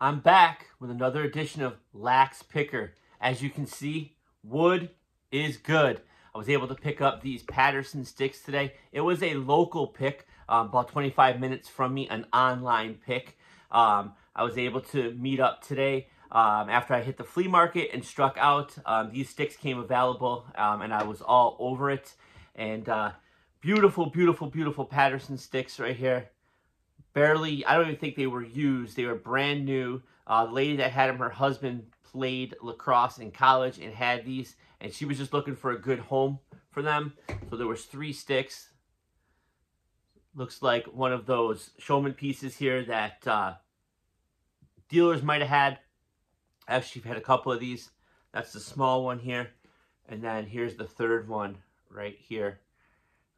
I'm back with another edition of Lax Picker. As you can see, wood is good. I was able to pick up these Patterson sticks today. It was a local pick, um, about 25 minutes from me, an online pick. Um, I was able to meet up today um, after I hit the flea market and struck out. Um, these sticks came available um, and I was all over it. And uh, beautiful, beautiful, beautiful Patterson sticks right here barely, I don't even think they were used. They were brand new. Uh, the lady that had them, her husband played lacrosse in college and had these, and she was just looking for a good home for them. So there was three sticks. Looks like one of those showman pieces here that uh, dealers might have had. Actually, I've had a couple of these. That's the small one here. And then here's the third one right here.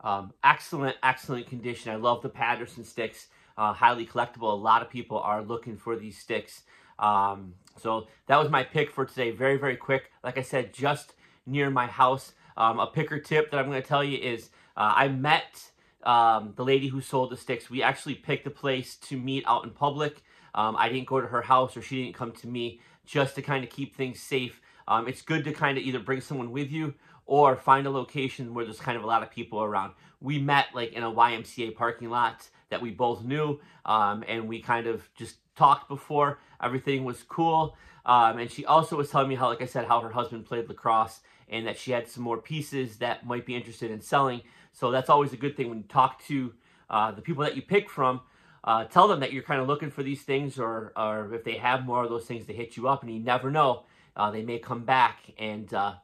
Um, excellent, excellent condition. I love the Patterson sticks uh, highly collectible. A lot of people are looking for these sticks. Um, so that was my pick for today. Very, very quick. Like I said, just near my house. Um, a picker tip that I'm going to tell you is uh, I met um, the lady who sold the sticks. We actually picked a place to meet out in public. Um, I didn't go to her house or she didn't come to me just to kind of keep things safe um, it's good to kind of either bring someone with you or find a location where there's kind of a lot of people around. We met like in a YMCA parking lot that we both knew um, and we kind of just talked before. Everything was cool. Um, and she also was telling me how, like I said, how her husband played lacrosse and that she had some more pieces that might be interested in selling. So that's always a good thing when you talk to uh, the people that you pick from. Uh, tell them that you're kind of looking for these things or, or if they have more of those things, they hit you up and you never know uh, they may come back and uh,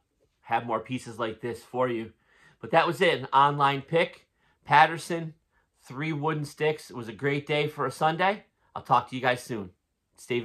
have more pieces like this for you. But that was it, an online pick. Patterson, three wooden sticks. It was a great day for a Sunday. I'll talk to you guys soon. Stay